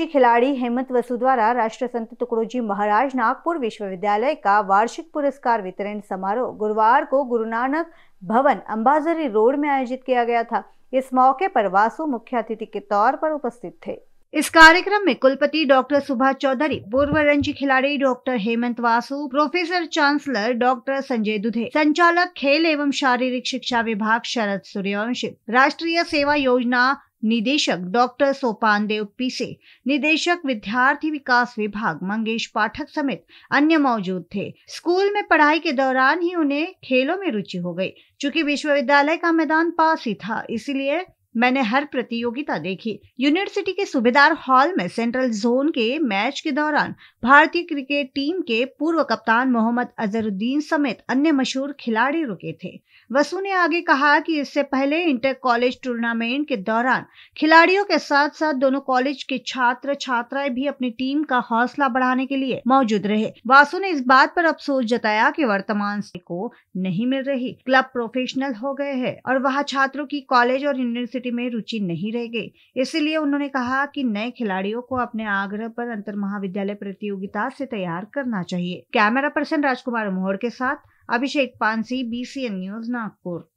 रणजी खिलाड़ी हेमंत वसु द्वारा राष्ट्रसंत टुकड़ोजी महाराज नागपुर विश्वविद्यालय का वार्षिक पुरस्कार वितरण समारोह गुरुवार को गुरु नानक भवन अंबाजरी रोड में आयोजित किया गया था इस मौके पर वासु मुख्य अतिथि के तौर पर उपस्थित थे इस कार्यक्रम में कुलपति डॉक्टर सुभाष चौधरी पूर्व रणजी खिलाड़ी doctor Hemant Vasu professor chancellor doctor Sanjay Dudhe संचालक खेल एवं शारीरिक शिक्षा विभाग शरद सूर्यवंशी राष्ट्रीय सेवा योजना निदेशक डॉक्टर सोपान देव पीसे निदेशक विद्यार्थी विकास विभाग मंगेश पाठक समेत अन्य मौजूद थे स्कूल में पढ़ाई के दौरान ही उन्हें खेलों में रुचि हो गई चूंकि विश्वविद्यालय का मैदान पास ही था इसलिए मैंने हर प्रतियोगिता देखी यूनिवर्सिटी के सुबेदार हॉल में सेंट्रल जोन के मैच के दौरान भारतीय क्रिकेट टीम के पूर्व कप्तान मोहम्मद अजहरुद्दीन समेत अन्य मशहूर खिलाड़ी रुके थे वसु ने आगे कहा कि इससे पहले इंटर कॉलेज टूर्नामेंट के दौरान खिलाड़ियों के साथ साथ दोनों कॉलेज के छात्र छात्राएं भी अपनी टीम का हौसला बढ़ाने के लिए मौजूद रहे वासु ने इस बात पर अफसोस जताया कि वर्तमान को नहीं मिल रही क्लब प्रोफेशनल हो गए हैं और वहाँ छात्रों की कॉलेज और यूनिवर्सिटी यूनिवर्सिटी में रुचि नहीं रह गई इसीलिए उन्होंने कहा कि नए खिलाड़ियों को अपने आग्रह पर अंतर महाविद्यालय प्रतियोगिता से तैयार करना चाहिए कैमरा पर्सन राजकुमार मोहर के साथ अभिषेक पानसी बी न्यूज नागपुर